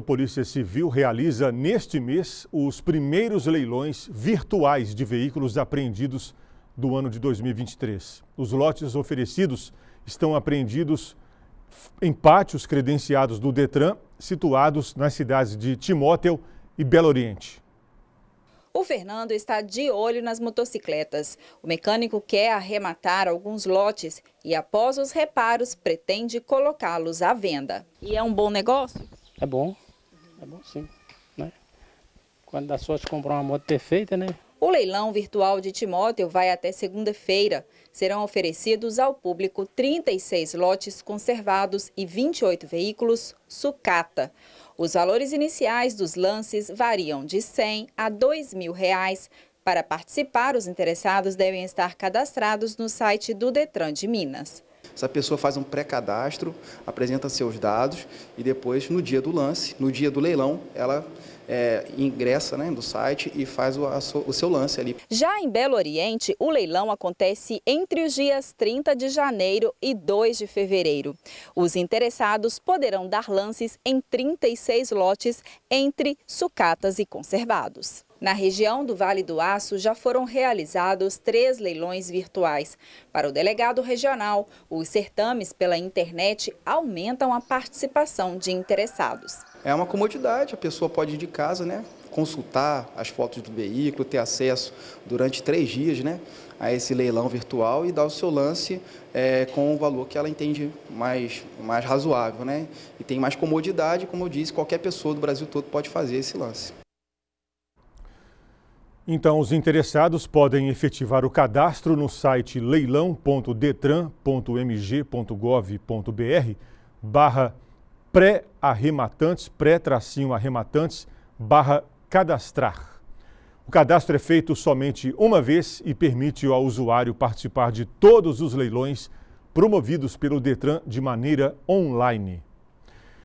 A Polícia Civil realiza neste mês os primeiros leilões virtuais de veículos apreendidos do ano de 2023. Os lotes oferecidos estão apreendidos em pátios credenciados do Detran, situados nas cidades de Timóteo e Belo Oriente. O Fernando está de olho nas motocicletas. O mecânico quer arrematar alguns lotes e, após os reparos, pretende colocá-los à venda. E é um bom negócio? É bom. É bom sim, né? Quando dá sorte comprar uma moto perfeita, né? O leilão virtual de Timóteo vai até segunda-feira. Serão oferecidos ao público 36 lotes conservados e 28 veículos sucata. Os valores iniciais dos lances variam de 100 a 2 mil reais. Para participar, os interessados devem estar cadastrados no site do Detran de Minas. Essa pessoa faz um pré-cadastro, apresenta seus dados e depois, no dia do lance, no dia do leilão, ela é, ingressa né, no site e faz o, o, seu lance ali. Já em Belo Oriente, o leilão acontece entre os dias 30 de janeiro e 2 de fevereiro. Os interessados poderão dar lances em 36 lotes entre sucatas e conservados. Na região do Vale do Aço já foram realizados três leilões virtuais. Para o delegado regional, os certames pela internet aumentam a participação de interessados. É uma comodidade, a pessoa pode ir de casa, né? consultar as fotos do veículo, ter acesso durante três dias né, a esse leilão virtual e dar o seu lance é, com o valor que ela entende mais, mais razoável. Né? E tem mais comodidade, como eu disse, qualquer pessoa do Brasil todo pode fazer esse lance. Então, os interessados podem efetivar o cadastro no site leilão.detran.mg.gov.br barra pré-arrematantes, pré-tracinho arrematantes, barra cadastrar. O cadastro é feito somente uma vez e permite ao usuário participar de todos os leilões promovidos pelo Detran de maneira online.